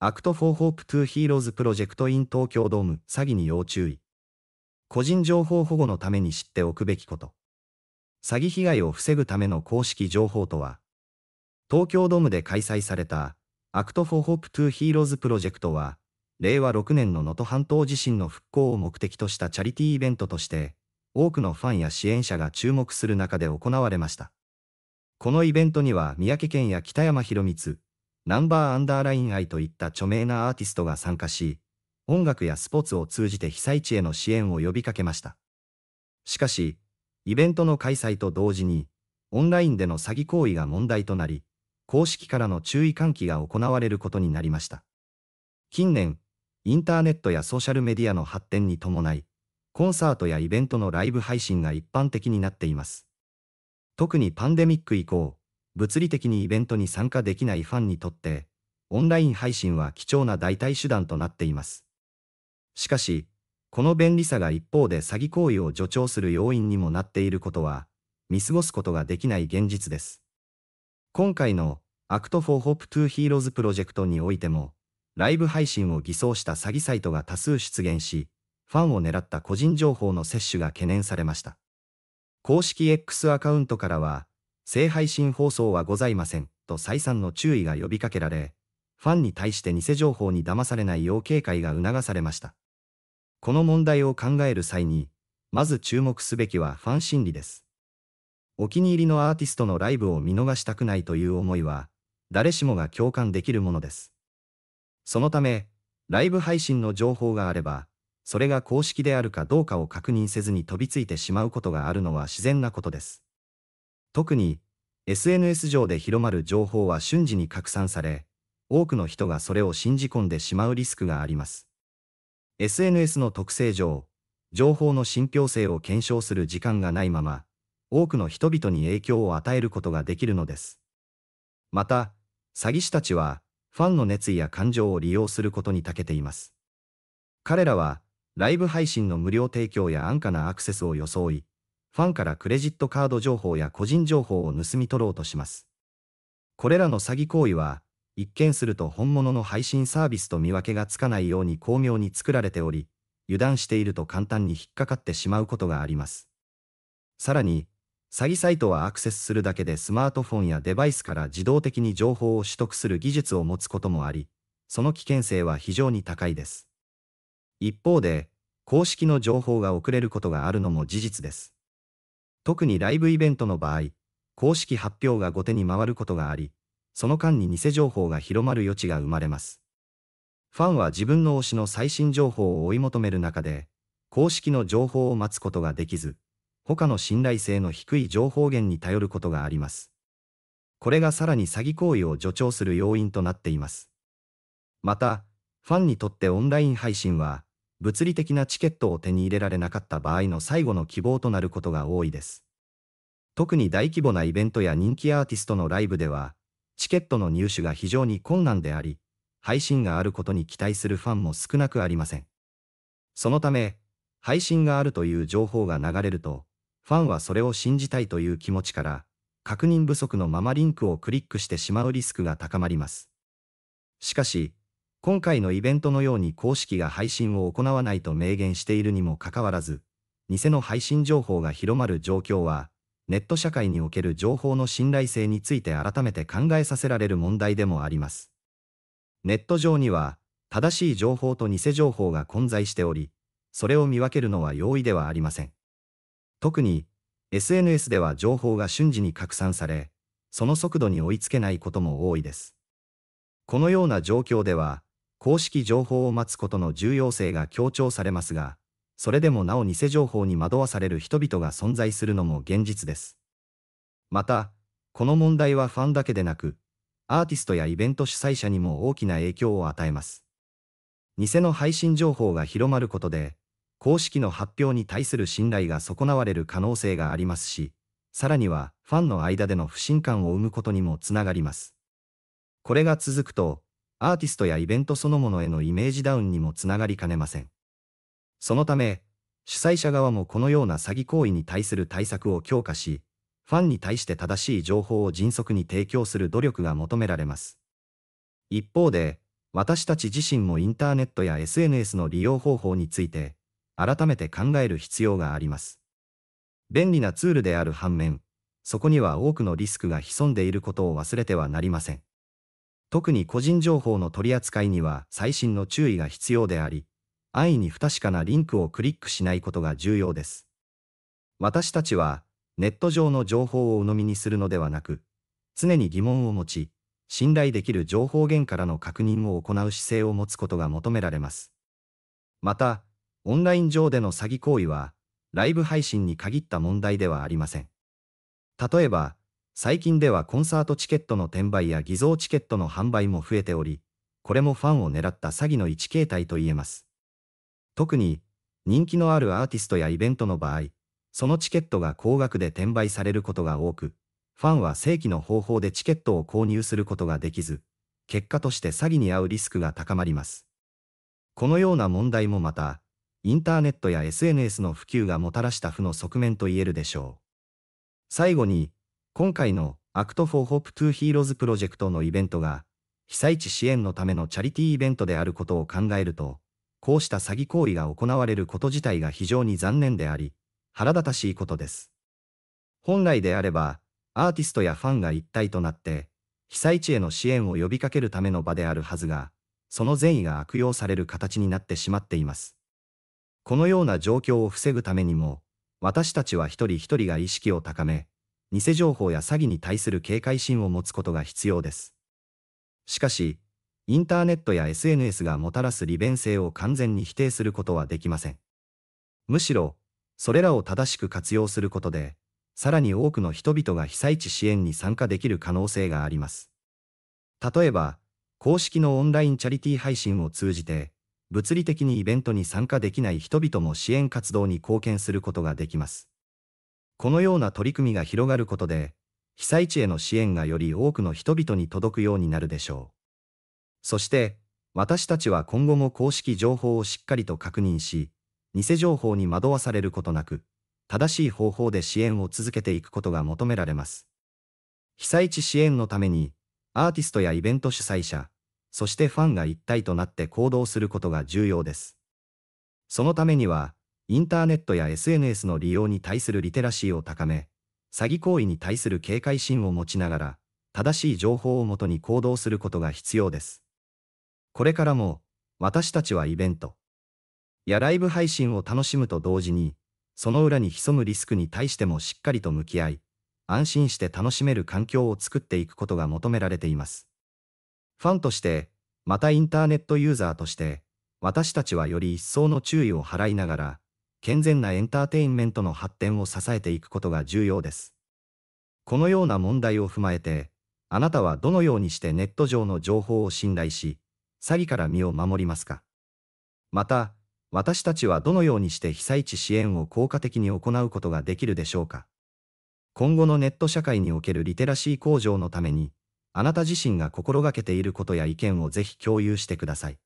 アクトフォーホープトゥーヒーローズプロジェクトイン東京ドーム詐欺に要注意。個人情報保護のために知っておくべきこと。詐欺被害を防ぐための公式情報とは、東京ドームで開催されたアクトフォーホープトゥ e ヒーローズプロジェクトは、令和6年の能登半島地震の復興を目的としたチャリティーイベントとして、多くのファンや支援者が注目する中で行われました。このイベントには三宅県や北山博光、ナンバーアンダーライン愛といった著名なアーティストが参加し、音楽やスポーツを通じて被災地への支援を呼びかけました。しかし、イベントの開催と同時に、オンラインでの詐欺行為が問題となり、公式からの注意喚起が行われることになりました。近年、インターネットやソーシャルメディアの発展に伴い、コンサートやイベントのライブ配信が一般的になっています。特にパンデミック以降、物理的にイベントに参加できないファンにとって、オンライン配信は貴重な代替手段となっています。しかし、この便利さが一方で詐欺行為を助長する要因にもなっていることは、見過ごすことができない現実です。今回の Act for Hope to Heroes プロジェクトにおいても、ライブ配信を偽装した詐欺サイトが多数出現し、ファンを狙った個人情報の摂取が懸念されました。公式 X アカウントからは、性配信放送はございません、と再三の注意が呼びかけられ、ファンに対して偽情報に騙されないよう警戒が促されました。この問題を考える際に、まず注目すべきはファン心理です。お気に入りのアーティストのライブを見逃したくないという思いは、誰しもが共感できるものです。そのため、ライブ配信の情報があれば、それが公式であるかどうかを確認せずに飛びついてしまうことがあるのは自然なことです。特に SNS 上で広まる情報は瞬時に拡散され、多くの人がそれを信じ込んでしまうリスクがあります。SNS の特性上、情報の信憑性を検証する時間がないまま、多くの人々に影響を与えることができるのです。また、詐欺師たちは、ファンの熱意や感情を利用することに長けています。彼らは、ライブ配信の無料提供や安価なアクセスを装い、ファンからクレジットカード情報や個人情報を盗み取ろうとします。これらの詐欺行為は、一見すると本物の配信サービスと見分けがつかないように巧妙に作られており、油断していると簡単に引っかかってしまうことがあります。さらに、詐欺サイトはアクセスするだけでスマートフォンやデバイスから自動的に情報を取得する技術を持つこともあり、その危険性は非常に高いです。一方で、公式の情報が遅れることがあるのも事実です。特にライブイベントの場合、公式発表が後手に回ることがあり、その間に偽情報が広まる余地が生まれます。ファンは自分の推しの最新情報を追い求める中で、公式の情報を待つことができず、他の信頼性の低い情報源に頼ることがあります。これがさらに詐欺行為を助長する要因となっています。また、ファンにとってオンライン配信は、物理的なチケットを手に入れられなかった場合の最後の希望となることが多いです。特に大規模なイベントや人気アーティストのライブでは、チケットの入手が非常に困難であり、配信があることに期待するファンも少なくありません。そのため、配信があるという情報が流れると、ファンはそれを信じたいという気持ちから、確認不足のままリンクをクリックしてしまうリスクが高まります。しかし、今回のイベントのように公式が配信を行わないと明言しているにもかかわらず、偽の配信情報が広まる状況は、ネット社会における情報の信頼性について改めて考えさせられる問題でもあります。ネット上には、正しい情報と偽情報が混在しており、それを見分けるのは容易ではありません。特に、SNS では情報が瞬時に拡散され、その速度に追いつけないことも多いです。このような状況では、公式情報を待つことの重要性が強調されますが、それでもなお偽情報に惑わされる人々が存在するのも現実です。また、この問題はファンだけでなく、アーティストやイベント主催者にも大きな影響を与えます。偽の配信情報が広まることで、公式の発表に対する信頼が損なわれる可能性がありますし、さらにはファンの間での不信感を生むことにもつながります。これが続くと、アーティストやイベントそのものへのイメージダウンにもつながりかねません。そのため、主催者側もこのような詐欺行為に対する対策を強化し、ファンに対して正しい情報を迅速に提供する努力が求められます。一方で、私たち自身もインターネットや SNS の利用方法について、改めて考える必要があります。便利なツールである反面、そこには多くのリスクが潜んでいることを忘れてはなりません。特に個人情報の取り扱いには最新の注意が必要であり、安易に不確かなリンクをクリックしないことが重要です。私たちは、ネット上の情報を鵜呑みにするのではなく、常に疑問を持ち、信頼できる情報源からの確認を行う姿勢を持つことが求められます。また、オンライン上での詐欺行為は、ライブ配信に限った問題ではありません。例えば、最近ではコンサートチケットの転売や偽造チケットの販売も増えており、これもファンを狙った詐欺の一形態と言えます。特に、人気のあるアーティストやイベントの場合、そのチケットが高額で転売されることが多く、ファンは正規の方法でチケットを購入することができず、結果として詐欺に遭うリスクが高まります。このような問題もまた、インターネットや SNS の普及がもたらした負の側面と言えるでしょう。最後に、今回の Act for Hope to Heroes プロジェクトのイベントが、被災地支援のためのチャリティーイベントであることを考えると、こうした詐欺行為が行われること自体が非常に残念であり、腹立たしいことです。本来であれば、アーティストやファンが一体となって、被災地への支援を呼びかけるための場であるはずが、その善意が悪用される形になってしまっています。このような状況を防ぐためにも、私たちは一人一人が意識を高め、偽情報や詐欺に対する警戒心を持つことが必要です。しかし、インターネットや SNS がもたらす利便性を完全に否定することはできません。むしろ、それらを正しく活用することで、さらに多くの人々が被災地支援に参加できる可能性があります。例えば、公式のオンラインチャリティー配信を通じて、物理的にイベントに参加できない人々も支援活動に貢献することができます。このような取り組みが広がることで、被災地への支援がより多くの人々に届くようになるでしょう。そして、私たちは今後も公式情報をしっかりと確認し、偽情報に惑わされることなく、正しい方法で支援を続けていくことが求められます。被災地支援のために、アーティストやイベント主催者、そしてファンが一体となって行動することが重要です。そのためには、インターネットや SNS の利用に対するリテラシーを高め、詐欺行為に対する警戒心を持ちながら、正しい情報をもとに行動することが必要です。これからも、私たちはイベントやライブ配信を楽しむと同時に、その裏に潜むリスクに対してもしっかりと向き合い、安心して楽しめる環境を作っていくことが求められています。ファンとして、またインターネットユーザーとして、私たちはより一層の注意を払いながら、健全なエンターテインメントの発展を支えていくことが重要です。このような問題を踏まえて、あなたはどのようにしてネット上の情報を信頼し、詐欺から身を守りますかまた、私たちはどのようにして被災地支援を効果的に行うことができるでしょうか今後のネット社会におけるリテラシー向上のために、あなた自身が心がけていることや意見をぜひ共有してください。